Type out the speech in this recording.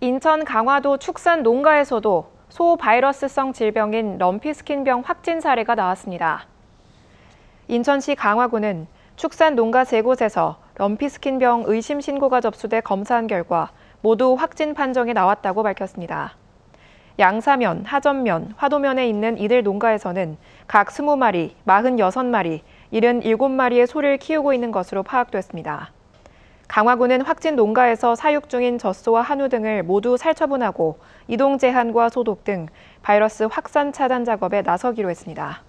인천 강화도 축산 농가에서도 소 바이러스성 질병인 럼피스킨병 확진 사례가 나왔습니다. 인천시 강화구는 축산 농가 세곳에서 럼피스킨병 의심 신고가 접수돼 검사한 결과 모두 확진 판정이 나왔다고 밝혔습니다. 양사면, 하전면, 화도면에 있는 이들 농가에서는 각 20마리, 46마리, 77마리의 소를 키우고 있는 것으로 파악됐습니다. 강화군은 확진 농가에서 사육 중인 젖소와 한우 등을 모두 살처분하고 이동 제한과 소독 등 바이러스 확산 차단 작업에 나서기로 했습니다.